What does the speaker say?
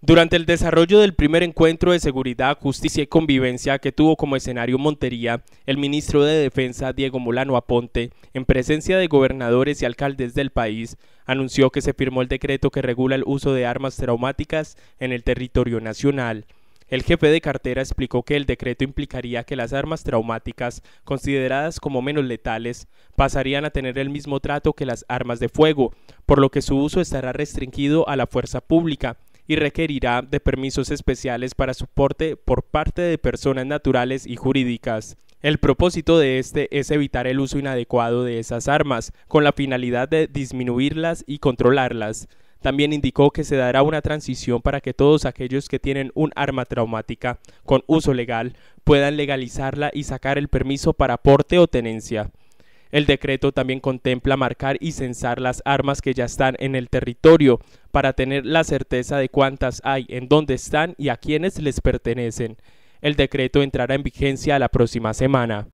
Durante el desarrollo del primer encuentro de seguridad, justicia y convivencia que tuvo como escenario Montería, el ministro de Defensa Diego Molano Aponte, en presencia de gobernadores y alcaldes del país, anunció que se firmó el decreto que regula el uso de armas traumáticas en el territorio nacional. El jefe de cartera explicó que el decreto implicaría que las armas traumáticas, consideradas como menos letales, pasarían a tener el mismo trato que las armas de fuego, por lo que su uso estará restringido a la fuerza pública, y requerirá de permisos especiales para su porte por parte de personas naturales y jurídicas. El propósito de este es evitar el uso inadecuado de esas armas, con la finalidad de disminuirlas y controlarlas. También indicó que se dará una transición para que todos aquellos que tienen un arma traumática con uso legal puedan legalizarla y sacar el permiso para porte o tenencia. El decreto también contempla marcar y censar las armas que ya están en el territorio para tener la certeza de cuántas hay, en dónde están y a quiénes les pertenecen. El decreto entrará en vigencia la próxima semana.